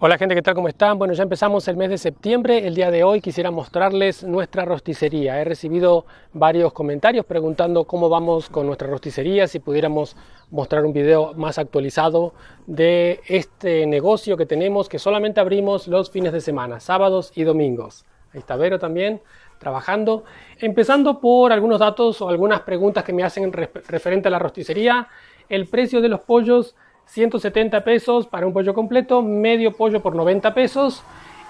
Hola gente, ¿qué tal? ¿Cómo están? Bueno, ya empezamos el mes de septiembre. El día de hoy quisiera mostrarles nuestra rosticería. He recibido varios comentarios preguntando cómo vamos con nuestra rosticería, si pudiéramos mostrar un video más actualizado de este negocio que tenemos, que solamente abrimos los fines de semana, sábados y domingos. Ahí está Vero también trabajando. Empezando por algunos datos o algunas preguntas que me hacen referente a la rosticería. El precio de los pollos 170 pesos para un pollo completo, medio pollo por 90 pesos.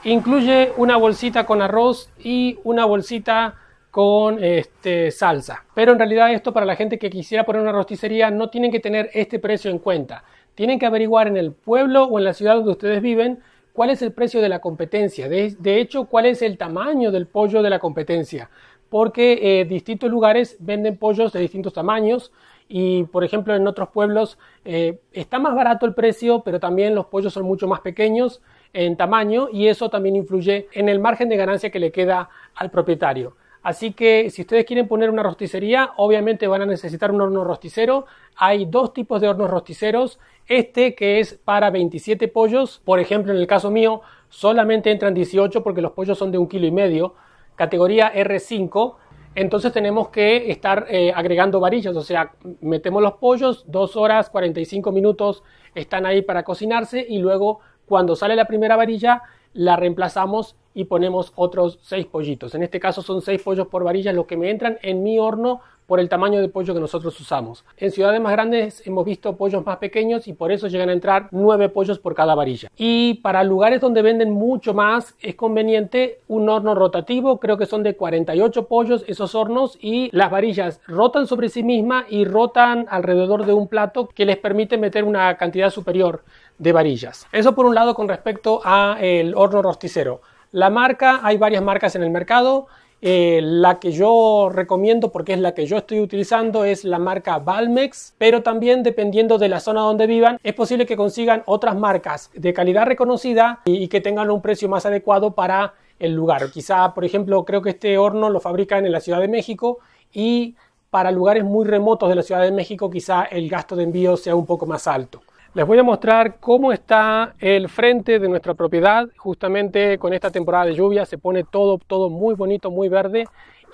Incluye una bolsita con arroz y una bolsita con este, salsa. Pero en realidad esto para la gente que quisiera poner una rosticería no tienen que tener este precio en cuenta. Tienen que averiguar en el pueblo o en la ciudad donde ustedes viven cuál es el precio de la competencia. de hecho, cuál es el tamaño del pollo de la competencia porque eh, distintos lugares venden pollos de distintos tamaños y, por ejemplo, en otros pueblos eh, está más barato el precio, pero también los pollos son mucho más pequeños en tamaño y eso también influye en el margen de ganancia que le queda al propietario. Así que si ustedes quieren poner una rosticería, obviamente van a necesitar un horno rosticero. Hay dos tipos de hornos rosticeros. Este que es para 27 pollos, por ejemplo, en el caso mío, solamente entran 18 porque los pollos son de un kilo y medio categoría R5, entonces tenemos que estar eh, agregando varillas, o sea, metemos los pollos, 2 horas 45 minutos están ahí para cocinarse y luego cuando sale la primera varilla la reemplazamos y ponemos otros 6 pollitos. En este caso son 6 pollos por varilla los que me entran en mi horno por el tamaño de pollo que nosotros usamos. En ciudades más grandes hemos visto pollos más pequeños y por eso llegan a entrar 9 pollos por cada varilla. Y para lugares donde venden mucho más es conveniente un horno rotativo, creo que son de 48 pollos esos hornos y las varillas rotan sobre sí mismas y rotan alrededor de un plato que les permite meter una cantidad superior de varillas. Eso por un lado con respecto al horno rosticero. La marca, hay varias marcas en el mercado. Eh, la que yo recomiendo porque es la que yo estoy utilizando es la marca Valmex. pero también dependiendo de la zona donde vivan es posible que consigan otras marcas de calidad reconocida y que tengan un precio más adecuado para el lugar. Quizá, por ejemplo, creo que este horno lo fabrican en la Ciudad de México y para lugares muy remotos de la Ciudad de México quizá el gasto de envío sea un poco más alto. Les voy a mostrar cómo está el frente de nuestra propiedad. Justamente con esta temporada de lluvia se pone todo, todo muy bonito, muy verde.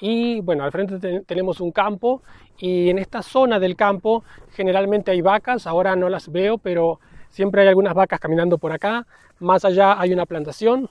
Y bueno, al frente tenemos un campo y en esta zona del campo generalmente hay vacas. Ahora no las veo, pero siempre hay algunas vacas caminando por acá. Más allá hay una plantación.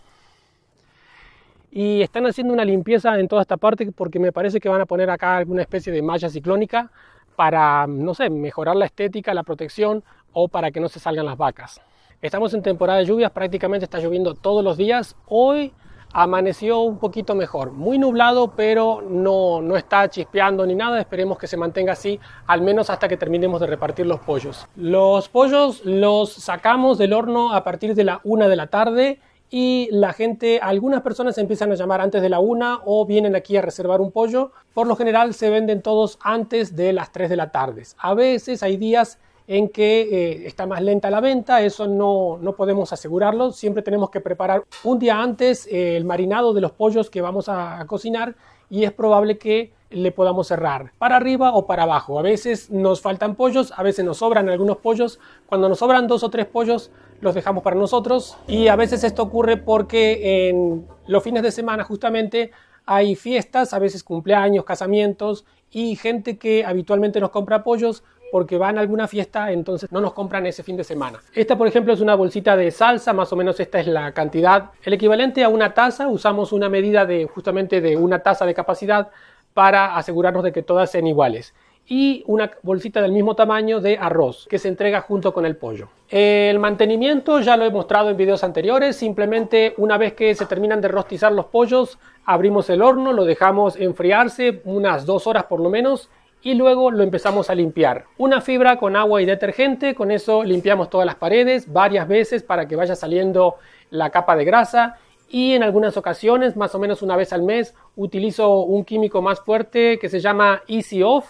Y están haciendo una limpieza en toda esta parte porque me parece que van a poner acá alguna especie de malla ciclónica para, no sé, mejorar la estética, la protección o para que no se salgan las vacas. Estamos en temporada de lluvias, prácticamente está lloviendo todos los días. Hoy amaneció un poquito mejor, muy nublado, pero no, no está chispeando ni nada. Esperemos que se mantenga así, al menos hasta que terminemos de repartir los pollos. Los pollos los sacamos del horno a partir de la una de la tarde y la gente, algunas personas empiezan a llamar antes de la una o vienen aquí a reservar un pollo. Por lo general se venden todos antes de las 3 de la tarde. A veces hay días en que eh, está más lenta la venta, eso no, no, podemos asegurarlo, siempre tenemos que preparar un día antes eh, el marinado de los pollos que vamos a cocinar y es probable que le podamos cerrar para arriba o para abajo. A veces nos faltan pollos, a veces nos sobran algunos pollos. Cuando nos sobran dos o tres pollos, los dejamos para nosotros. Y a veces esto ocurre porque en los fines de semana justamente hay fiestas, a veces cumpleaños, casamientos y gente que habitualmente nos compra pollos porque van a alguna fiesta, entonces no nos compran ese fin de semana. Esta, por ejemplo, es una bolsita de salsa, más o menos esta es la cantidad. El equivalente a una taza, usamos una medida de justamente de una taza de capacidad para asegurarnos de que todas sean iguales y una bolsita del mismo tamaño de arroz que se entrega junto con el pollo. El mantenimiento ya lo he mostrado en videos anteriores, simplemente una vez que se terminan de rostizar los pollos, abrimos el horno, lo dejamos enfriarse unas dos horas por lo menos y luego lo empezamos a limpiar. Una fibra con agua y detergente, con eso limpiamos todas las paredes varias veces para que vaya saliendo la capa de grasa y en algunas ocasiones, más o menos una vez al mes, utilizo un químico más fuerte que se llama Easy Off.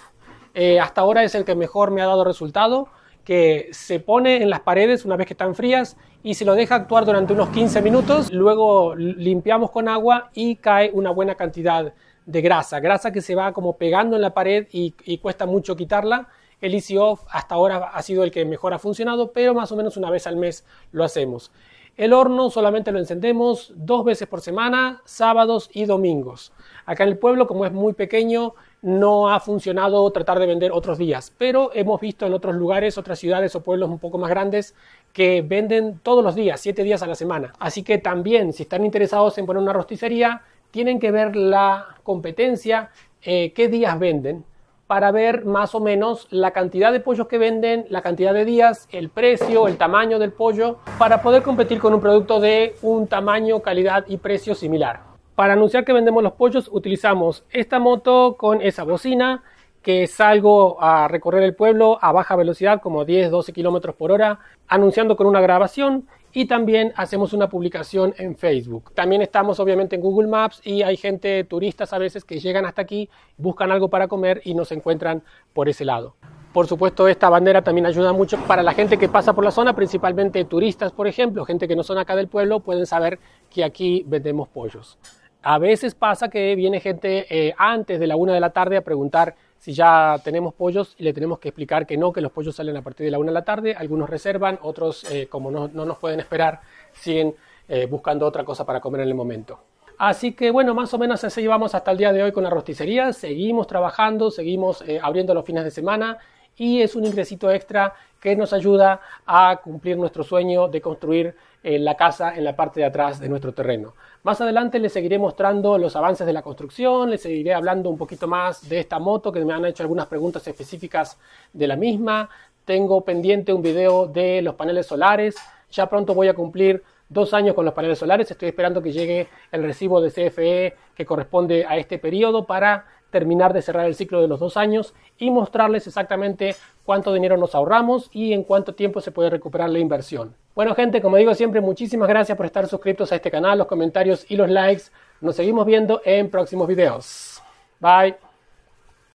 Eh, hasta ahora es el que mejor me ha dado resultado, que se pone en las paredes una vez que están frías y se lo deja actuar durante unos 15 minutos, luego limpiamos con agua y cae una buena cantidad de grasa, grasa que se va como pegando en la pared y, cuesta mucho quitarla. El Easy Off hasta ahora ha sido el que mejor ha funcionado, pero más o menos una vez al mes lo hacemos. El horno solamente lo encendemos dos veces por semana, sábados y domingos. Acá en el pueblo, como es muy pequeño, no ha funcionado tratar de vender otros días, pero hemos visto en otros lugares, otras ciudades o pueblos un poco más grandes que venden todos los días, siete días a la semana. Así que también, si están interesados en poner una rosticería, tienen que ver la competencia, eh, qué días venden, para ver más o menos la cantidad de pollos que venden, la cantidad de días, el precio, el tamaño del pollo, para poder competir con un producto de un tamaño, calidad y precio similar. Para anunciar que vendemos los pollos utilizamos esta moto con esa bocina, que salgo a recorrer el pueblo a baja velocidad, como 10-12 kilómetros por hora, anunciando con una grabación y también hacemos una publicación en Facebook. También estamos obviamente en Google Maps y hay gente, turistas a veces, que llegan hasta aquí, buscan algo para comer y nos encuentran por ese lado. Por supuesto, esta bandera también ayuda mucho para la gente que pasa por la zona, principalmente turistas, por ejemplo, gente que no son acá del pueblo, pueden saber que aquí vendemos pollos. A veces pasa que viene gente eh, antes de la una de la tarde a preguntar si ya tenemos pollos, y le tenemos que explicar que no, que los pollos salen a partir de la una de la tarde, algunos reservan, otros, eh, como no, nos pueden esperar, siguen eh, buscando otra cosa para comer en el momento. Así que bueno, más o menos así vamos hasta el día de hoy con la rosticería. Seguimos trabajando, seguimos eh, abriendo los fines de semana, y es un ingresito extra que nos ayuda a cumplir nuestro sueño de construir eh, la casa en la parte de atrás de nuestro terreno. Más adelante les seguiré mostrando los avances de la construcción, les seguiré hablando un poquito más de esta moto que me han hecho algunas preguntas específicas de la misma. Tengo pendiente un video de los paneles solares. Ya pronto voy a cumplir dos años con los paneles solares. Estoy esperando que llegue el recibo de CFE que corresponde a este periodo para terminar de cerrar el ciclo de los dos años y mostrarles exactamente cuánto dinero nos ahorramos y en cuánto tiempo se puede recuperar la inversión. Bueno gente, como digo siempre, muchísimas gracias por estar suscritos a este canal, los comentarios y los likes. Nos seguimos viendo en próximos videos. Bye.